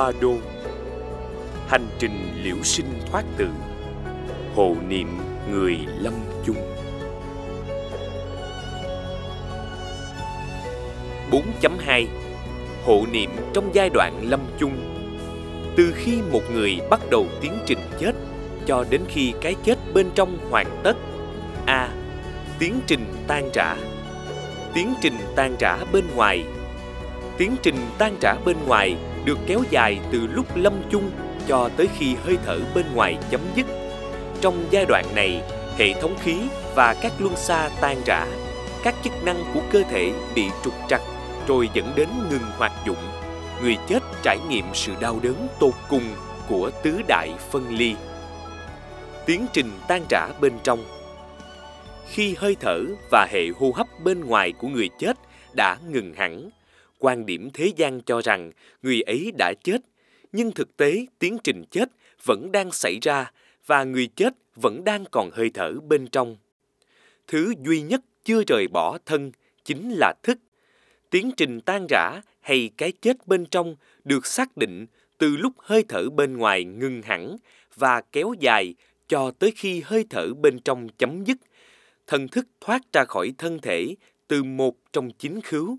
Ba Đô Hành trình liễu sinh thoát tử Hộ niệm người lâm chung bốn chấm hai Hộ niệm trong giai đoạn lâm chung Từ khi một người bắt đầu tiến trình chết Cho đến khi cái chết bên trong hoàn tất A. À, tiến trình tan rã Tiến trình tan rã bên ngoài Tiến trình tan rã bên ngoài được kéo dài từ lúc lâm chung cho tới khi hơi thở bên ngoài chấm dứt. Trong giai đoạn này, hệ thống khí và các luân xa tan rã, các chức năng của cơ thể bị trục trặc rồi dẫn đến ngừng hoạt dụng. Người chết trải nghiệm sự đau đớn tột cùng của tứ đại phân ly. Tiến trình tan rã bên trong Khi hơi thở và hệ hô hấp bên ngoài của người chết đã ngừng hẳn, quan điểm thế gian cho rằng người ấy đã chết, nhưng thực tế tiến trình chết vẫn đang xảy ra và người chết vẫn đang còn hơi thở bên trong. Thứ duy nhất chưa rời bỏ thân chính là thức. Tiến trình tan rã hay cái chết bên trong được xác định từ lúc hơi thở bên ngoài ngừng hẳn và kéo dài cho tới khi hơi thở bên trong chấm dứt. Thần thức thoát ra khỏi thân thể từ một trong chín khứu.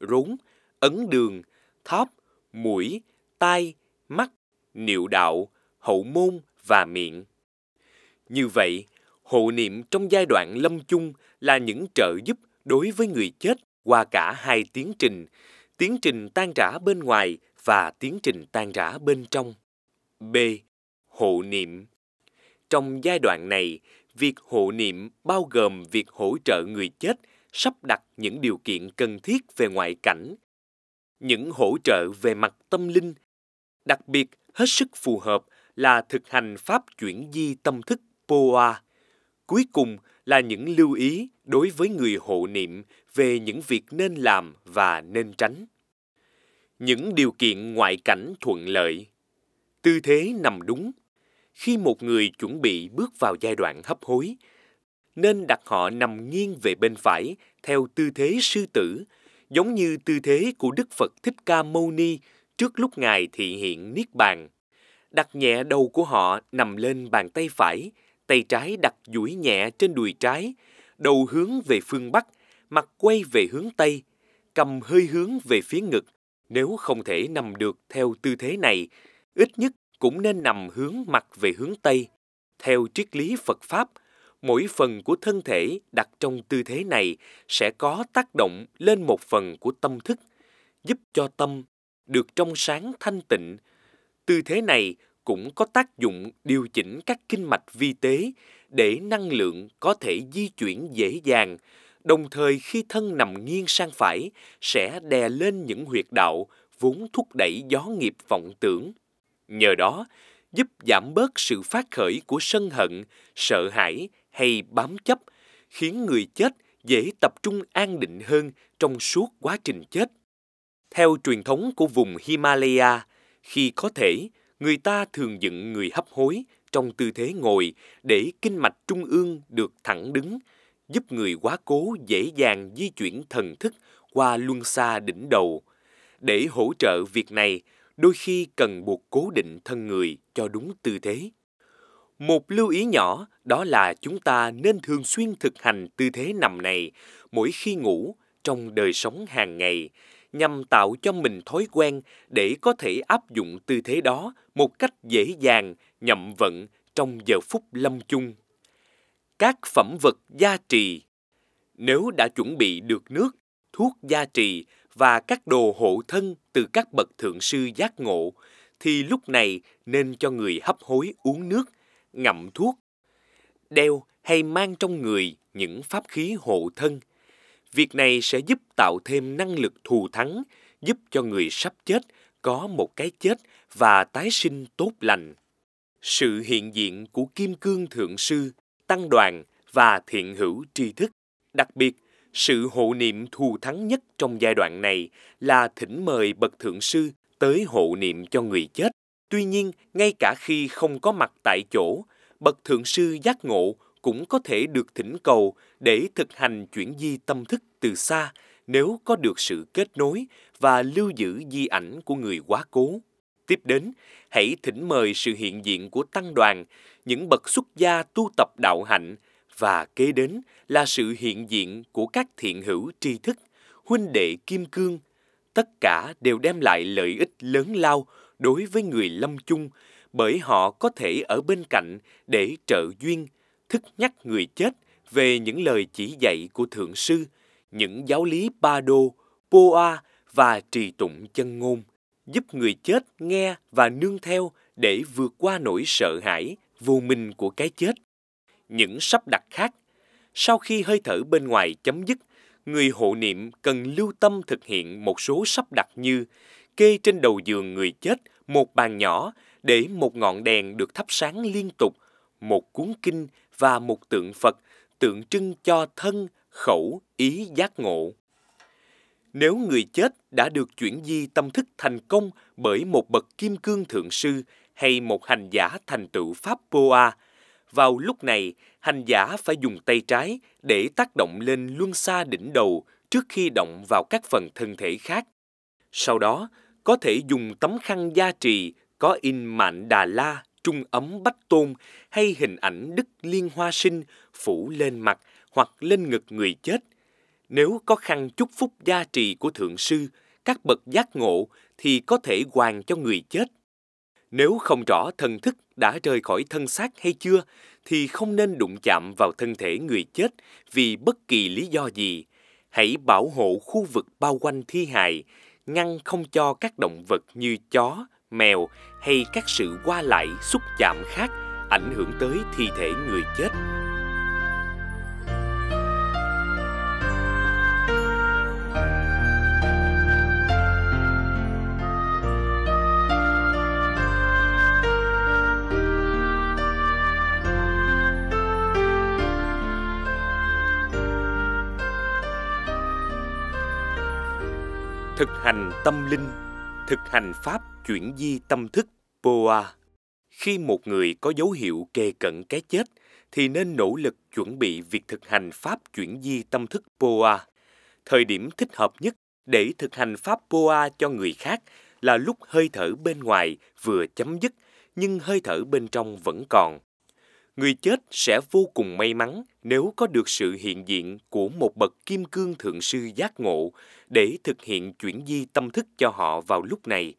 Rốn ấn đường, thóp, mũi, tai, mắt, niệu đạo, hậu môn và miệng. Như vậy, hộ niệm trong giai đoạn lâm chung là những trợ giúp đối với người chết qua cả hai tiến trình, tiến trình tan rã bên ngoài và tiến trình tan rã bên trong. B. Hộ niệm Trong giai đoạn này, việc hộ niệm bao gồm việc hỗ trợ người chết sắp đặt những điều kiện cần thiết về ngoại cảnh những hỗ trợ về mặt tâm linh. Đặc biệt, hết sức phù hợp là thực hành pháp chuyển di tâm thức POA. Cuối cùng là những lưu ý đối với người hộ niệm về những việc nên làm và nên tránh. Những điều kiện ngoại cảnh thuận lợi. Tư thế nằm đúng. Khi một người chuẩn bị bước vào giai đoạn hấp hối, nên đặt họ nằm nghiêng về bên phải theo tư thế sư tử giống như tư thế của Đức Phật Thích Ca Mâu Ni trước lúc Ngài thị hiện Niết Bàn. Đặt nhẹ đầu của họ nằm lên bàn tay phải, tay trái đặt duỗi nhẹ trên đùi trái, đầu hướng về phương Bắc, mặt quay về hướng Tây, cầm hơi hướng về phía ngực. Nếu không thể nằm được theo tư thế này, ít nhất cũng nên nằm hướng mặt về hướng Tây. Theo triết lý Phật Pháp – mỗi phần của thân thể đặt trong tư thế này sẽ có tác động lên một phần của tâm thức, giúp cho tâm được trong sáng thanh tịnh. Tư thế này cũng có tác dụng điều chỉnh các kinh mạch vi tế để năng lượng có thể di chuyển dễ dàng, đồng thời khi thân nằm nghiêng sang phải sẽ đè lên những huyệt đạo vốn thúc đẩy gió nghiệp vọng tưởng. Nhờ đó, giúp giảm bớt sự phát khởi của sân hận, sợ hãi hay bám chấp khiến người chết dễ tập trung an định hơn trong suốt quá trình chết. Theo truyền thống của vùng Himalaya, khi có thể, người ta thường dựng người hấp hối trong tư thế ngồi để kinh mạch trung ương được thẳng đứng, giúp người quá cố dễ dàng di chuyển thần thức qua luân xa đỉnh đầu. Để hỗ trợ việc này, đôi khi cần buộc cố định thân người cho đúng tư thế. Một lưu ý nhỏ đó là chúng ta nên thường xuyên thực hành tư thế nằm này mỗi khi ngủ trong đời sống hàng ngày nhằm tạo cho mình thói quen để có thể áp dụng tư thế đó một cách dễ dàng, nhậm vận trong giờ phút lâm chung. Các phẩm vật gia trì Nếu đã chuẩn bị được nước, thuốc gia trì và các đồ hộ thân từ các bậc thượng sư giác ngộ, thì lúc này nên cho người hấp hối uống nước – ngậm thuốc, đeo hay mang trong người những pháp khí hộ thân. Việc này sẽ giúp tạo thêm năng lực thù thắng, giúp cho người sắp chết có một cái chết và tái sinh tốt lành. Sự hiện diện của Kim Cương Thượng Sư, Tăng Đoàn và Thiện Hữu Tri Thức, đặc biệt sự hộ niệm thù thắng nhất trong giai đoạn này là thỉnh mời Bậc Thượng Sư tới hộ niệm cho người chết Tuy nhiên, ngay cả khi không có mặt tại chỗ, bậc thượng sư giác ngộ cũng có thể được thỉnh cầu để thực hành chuyển di tâm thức từ xa nếu có được sự kết nối và lưu giữ di ảnh của người quá cố. Tiếp đến, hãy thỉnh mời sự hiện diện của tăng đoàn, những bậc xuất gia tu tập đạo hạnh và kế đến là sự hiện diện của các thiện hữu tri thức, huynh đệ kim cương. Tất cả đều đem lại lợi ích lớn lao đối với người lâm chung bởi họ có thể ở bên cạnh để trợ duyên, thức nhắc người chết về những lời chỉ dạy của Thượng Sư, những giáo lý Ba Đô, Poa và trì tụng chân ngôn, giúp người chết nghe và nương theo để vượt qua nỗi sợ hãi, vô minh của cái chết. Những sắp đặt khác, sau khi hơi thở bên ngoài chấm dứt, người hộ niệm cần lưu tâm thực hiện một số sắp đặt như kê trên đầu giường người chết một bàn nhỏ để một ngọn đèn được thắp sáng liên tục, một cuốn kinh và một tượng Phật tượng trưng cho thân, khẩu, ý giác ngộ. Nếu người chết đã được chuyển di tâm thức thành công bởi một bậc kim cương thượng sư hay một hành giả thành tựu Pháp Boa, vào lúc này hành giả phải dùng tay trái để tác động lên luân xa đỉnh đầu trước khi động vào các phần thân thể khác. Sau đó, có thể dùng tấm khăn gia trì có in mạn Đà La, trung ấm bách tôn hay hình ảnh Đức Liên Hoa Sinh phủ lên mặt hoặc lên ngực người chết. Nếu có khăn chúc phúc gia trì của Thượng Sư, các bậc giác ngộ thì có thể hoàn cho người chết. Nếu không rõ thần thức đã rời khỏi thân xác hay chưa, thì không nên đụng chạm vào thân thể người chết vì bất kỳ lý do gì. Hãy bảo hộ khu vực bao quanh thi hài, ngăn không cho các động vật như chó, mèo hay các sự qua lại xúc chạm khác ảnh hưởng tới thi thể người chết hành tâm linh, thực hành pháp chuyển di tâm thức Poa. Khi một người có dấu hiệu kề cận cái chết, thì nên nỗ lực chuẩn bị việc thực hành pháp chuyển di tâm thức Poa. Thời điểm thích hợp nhất để thực hành pháp Poa cho người khác là lúc hơi thở bên ngoài vừa chấm dứt nhưng hơi thở bên trong vẫn còn người chết sẽ vô cùng may mắn nếu có được sự hiện diện của một bậc kim cương thượng sư giác ngộ để thực hiện chuyển di tâm thức cho họ vào lúc này,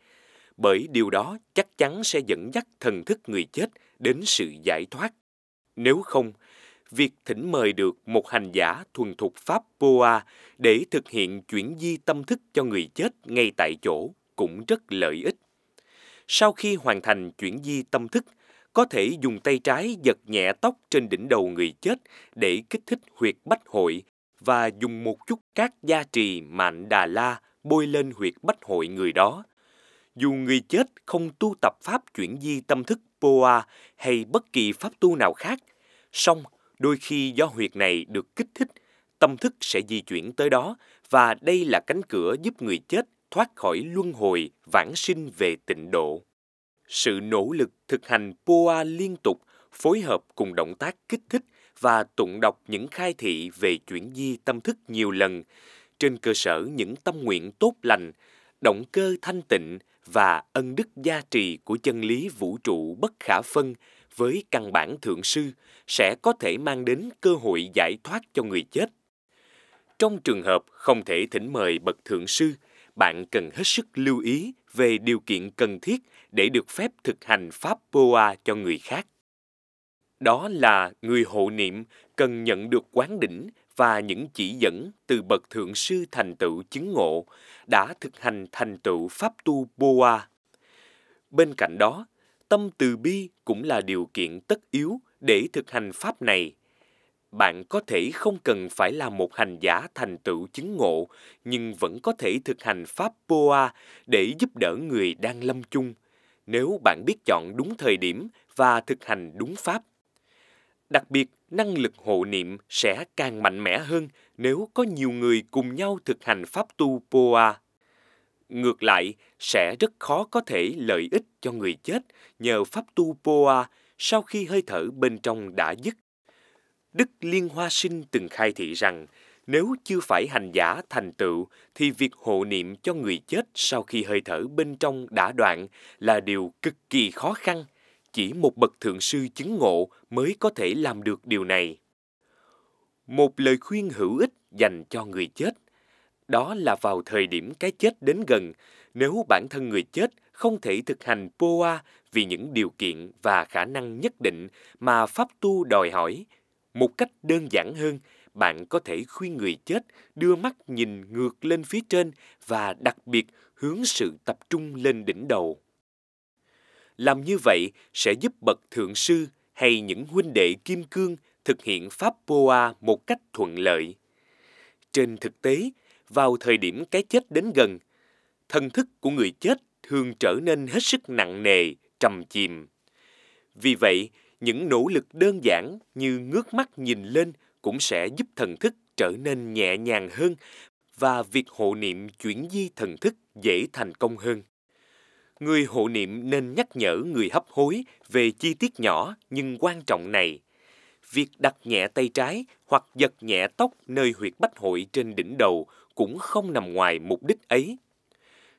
bởi điều đó chắc chắn sẽ dẫn dắt thần thức người chết đến sự giải thoát. Nếu không, việc thỉnh mời được một hành giả thuần thục Pháp Boa để thực hiện chuyển di tâm thức cho người chết ngay tại chỗ cũng rất lợi ích. Sau khi hoàn thành chuyển di tâm thức, có thể dùng tay trái giật nhẹ tóc trên đỉnh đầu người chết để kích thích huyệt bách hội và dùng một chút cát gia trì mạnh đà la bôi lên huyệt bách hội người đó. Dù người chết không tu tập pháp chuyển di tâm thức Poa hay bất kỳ pháp tu nào khác, song đôi khi do huyệt này được kích thích, tâm thức sẽ di chuyển tới đó và đây là cánh cửa giúp người chết thoát khỏi luân hồi vãng sinh về tịnh độ. Sự nỗ lực thực hành Poa liên tục phối hợp cùng động tác kích thích và tụng đọc những khai thị về chuyển di tâm thức nhiều lần trên cơ sở những tâm nguyện tốt lành, động cơ thanh tịnh và ân đức gia trì của chân lý vũ trụ bất khả phân với căn bản thượng sư sẽ có thể mang đến cơ hội giải thoát cho người chết. Trong trường hợp không thể thỉnh mời bậc thượng sư, bạn cần hết sức lưu ý về điều kiện cần thiết để được phép thực hành pháp Boa cho người khác. Đó là người hộ niệm cần nhận được quán đỉnh và những chỉ dẫn từ bậc thượng sư thành tựu chứng ngộ đã thực hành thành tựu pháp tu Boa. Bên cạnh đó, tâm từ bi cũng là điều kiện tất yếu để thực hành pháp này bạn có thể không cần phải là một hành giả thành tựu chứng ngộ, nhưng vẫn có thể thực hành pháp poa để giúp đỡ người đang lâm chung, nếu bạn biết chọn đúng thời điểm và thực hành đúng pháp. Đặc biệt, năng lực hộ niệm sẽ càng mạnh mẽ hơn nếu có nhiều người cùng nhau thực hành pháp tu poa Ngược lại, sẽ rất khó có thể lợi ích cho người chết nhờ pháp tu poa sau khi hơi thở bên trong đã dứt Đức Liên Hoa Sinh từng khai thị rằng, nếu chưa phải hành giả thành tựu thì việc hộ niệm cho người chết sau khi hơi thở bên trong đã đoạn là điều cực kỳ khó khăn. Chỉ một bậc thượng sư chứng ngộ mới có thể làm được điều này. Một lời khuyên hữu ích dành cho người chết, đó là vào thời điểm cái chết đến gần, nếu bản thân người chết không thể thực hành POA vì những điều kiện và khả năng nhất định mà pháp tu đòi hỏi một cách đơn giản hơn, bạn có thể khuyên người chết đưa mắt nhìn ngược lên phía trên và đặc biệt hướng sự tập trung lên đỉnh đầu. Làm như vậy sẽ giúp bậc thượng sư hay những huynh đệ kim cương thực hiện pháp poa một cách thuận lợi. Trên thực tế, vào thời điểm cái chết đến gần, thần thức của người chết thường trở nên hết sức nặng nề, trầm chìm. Vì vậy, những nỗ lực đơn giản như ngước mắt nhìn lên cũng sẽ giúp thần thức trở nên nhẹ nhàng hơn và việc hộ niệm chuyển di thần thức dễ thành công hơn. Người hộ niệm nên nhắc nhở người hấp hối về chi tiết nhỏ nhưng quan trọng này. Việc đặt nhẹ tay trái hoặc giật nhẹ tóc nơi huyệt bách hội trên đỉnh đầu cũng không nằm ngoài mục đích ấy.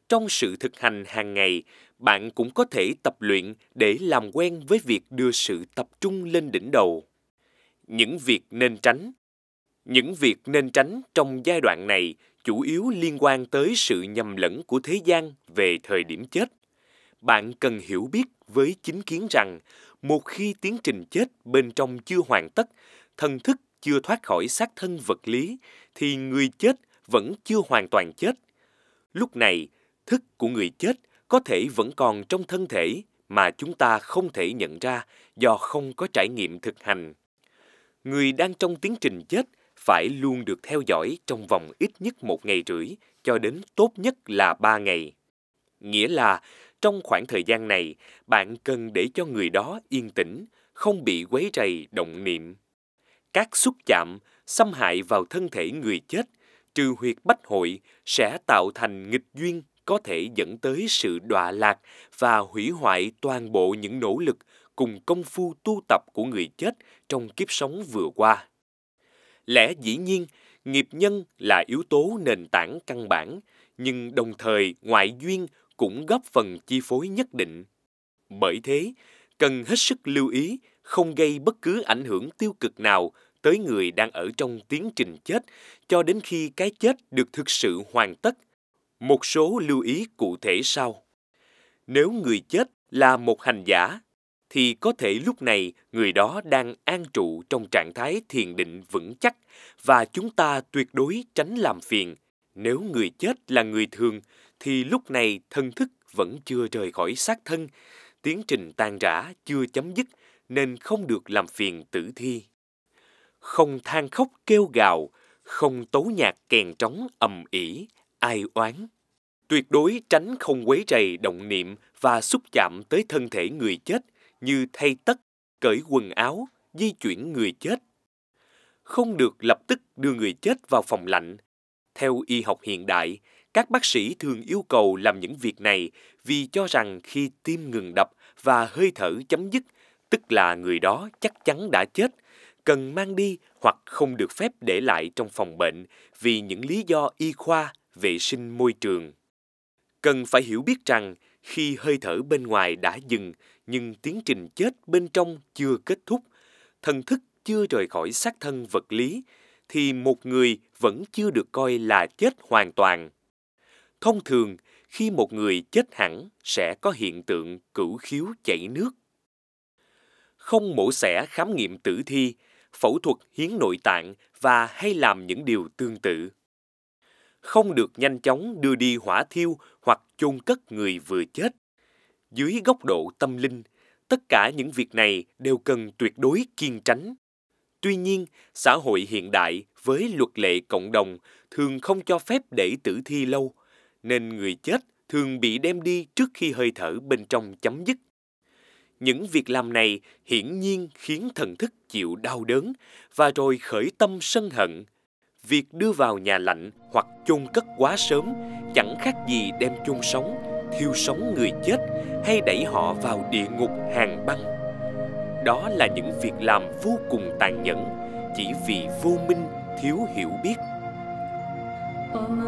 Trong sự thực hành hàng ngày, bạn cũng có thể tập luyện để làm quen với việc đưa sự tập trung lên đỉnh đầu những việc nên tránh những việc nên tránh trong giai đoạn này chủ yếu liên quan tới sự nhầm lẫn của thế gian về thời điểm chết bạn cần hiểu biết với chính kiến rằng một khi tiến trình chết bên trong chưa hoàn tất thần thức chưa thoát khỏi xác thân vật lý thì người chết vẫn chưa hoàn toàn chết lúc này thức của người chết có thể vẫn còn trong thân thể mà chúng ta không thể nhận ra do không có trải nghiệm thực hành. Người đang trong tiến trình chết phải luôn được theo dõi trong vòng ít nhất một ngày rưỡi cho đến tốt nhất là ba ngày. Nghĩa là trong khoảng thời gian này, bạn cần để cho người đó yên tĩnh, không bị quấy rầy động niệm. Các xúc chạm, xâm hại vào thân thể người chết, trừ huyệt bách hội sẽ tạo thành nghịch duyên có thể dẫn tới sự đọa lạc và hủy hoại toàn bộ những nỗ lực cùng công phu tu tập của người chết trong kiếp sống vừa qua. Lẽ dĩ nhiên, nghiệp nhân là yếu tố nền tảng căn bản, nhưng đồng thời ngoại duyên cũng góp phần chi phối nhất định. Bởi thế, cần hết sức lưu ý không gây bất cứ ảnh hưởng tiêu cực nào tới người đang ở trong tiến trình chết cho đến khi cái chết được thực sự hoàn tất – một số lưu ý cụ thể sau. Nếu người chết là một hành giả, thì có thể lúc này người đó đang an trụ trong trạng thái thiền định vững chắc và chúng ta tuyệt đối tránh làm phiền. Nếu người chết là người thường, thì lúc này thân thức vẫn chưa rời khỏi xác thân, tiến trình tan rã chưa chấm dứt nên không được làm phiền tử thi. Không than khóc kêu gào, không tấu nhạc kèn trống ầm ĩ ai oán. Tuyệt đối tránh không quấy rầy động niệm và xúc chạm tới thân thể người chết như thay tất, cởi quần áo, di chuyển người chết. Không được lập tức đưa người chết vào phòng lạnh. Theo y học hiện đại, các bác sĩ thường yêu cầu làm những việc này vì cho rằng khi tim ngừng đập và hơi thở chấm dứt, tức là người đó chắc chắn đã chết, cần mang đi hoặc không được phép để lại trong phòng bệnh vì những lý do y khoa vệ sinh môi trường. Cần phải hiểu biết rằng khi hơi thở bên ngoài đã dừng nhưng tiến trình chết bên trong chưa kết thúc, thần thức chưa rời khỏi xác thân vật lý thì một người vẫn chưa được coi là chết hoàn toàn. Thông thường, khi một người chết hẳn sẽ có hiện tượng cửu khiếu chảy nước. Không mổ xẻ khám nghiệm tử thi, phẫu thuật hiến nội tạng và hay làm những điều tương tự không được nhanh chóng đưa đi hỏa thiêu hoặc chôn cất người vừa chết. Dưới góc độ tâm linh, tất cả những việc này đều cần tuyệt đối kiên tránh. Tuy nhiên, xã hội hiện đại với luật lệ cộng đồng thường không cho phép để tử thi lâu, nên người chết thường bị đem đi trước khi hơi thở bên trong chấm dứt. Những việc làm này hiển nhiên khiến thần thức chịu đau đớn và rồi khởi tâm sân hận, việc đưa vào nhà lạnh hoặc chôn cất quá sớm chẳng khác gì đem chôn sống, thiêu sống người chết hay đẩy họ vào địa ngục hàng băng. Đó là những việc làm vô cùng tàn nhẫn chỉ vì vô minh thiếu hiểu biết. Om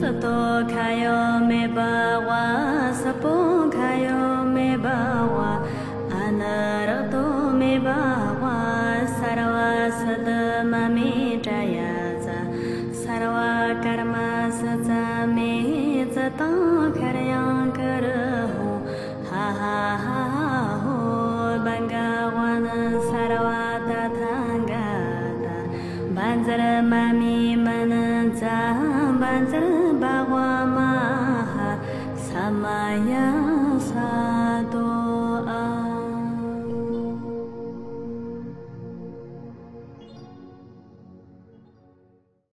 sato khayo me bawa sapo khayo me bawa anarato me bawa sarva sadma me